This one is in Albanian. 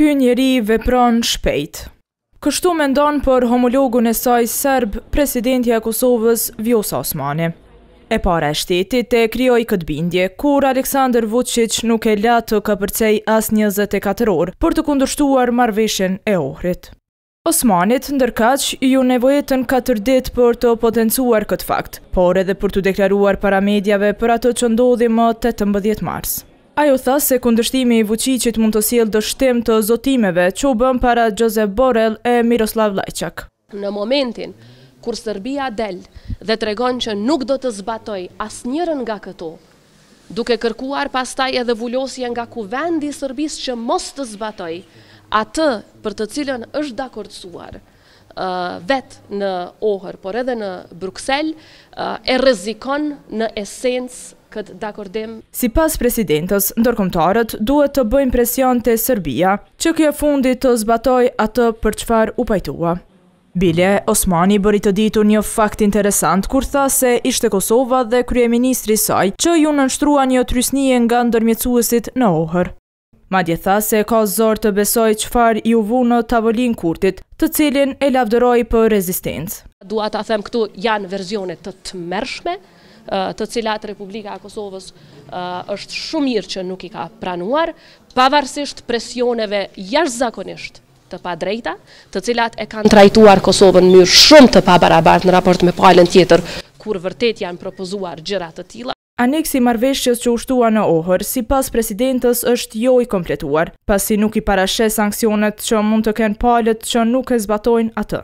ky njeri vepron shpejt. Kështu mendon për homologun e saj sërb, presidentja Kosovës Vjosa Osmani. E para e shtetit e krioj këtë bindje, kur Aleksandr Vucic nuk e la të këpërcej as 24 orë për të kundërshtuar marveshen e ohrit. Osmanit, ndërkaq, ju nevojetën 4 dit për të potencuar këtë fakt, por edhe për të deklaruar para për ato që ndodhi më 18 marsë. Ajo tha se kundështimi i vëqicit mund të siel dështim të zotimeve që u bëm para Gjozef Borel e Miroslav Lajqak. Në momentin kur Serbia del dhe tregon që nuk do të zbatoj asë njërën nga këto, duke kërkuar pastaj edhe vullosje nga kuvendi Serbis që mos të zbatoj, atë për të cilën është dakortësuar vetë në ohër, por edhe në Bruxelles, e rrezikon në esencë këtë dakordim. Si pas presidentës, ndërkomtarët duhet të bëjnë presion të Serbia, që kjo fundi të zbatoj atë për qëfar u pajtua. Bile, Osmani bëri të ditur një fakt interesant kur tha se ishte Kosova dhe Kryeministri saj që ju nështrua një trysnije nga ndërmjecuesit në ohër. Madje tha se ka zor të besoj qëfar ju vu në tavolin kurtit, të cilin e lavdëroj për rezistencë. Dua ta them këtu janë verzionet të të mërshme, të cilat Republika Kosovës është shumë mirë që nuk i ka pranuar, pavarësisht presioneve jashtë zakonisht të pa drejta, të cilat e kanë trajtuar Kosovën mjërë shumë të pa barabart në raport me palen tjetër, kur vërtet janë propozuar gjërat të tila. Aneksi marveshqës që ushtua në ohër, si pas presidentës është jo i kompletuar, pasi nuk i parashe sankcionet që mund të kenë palet që nuk e zbatojnë atë.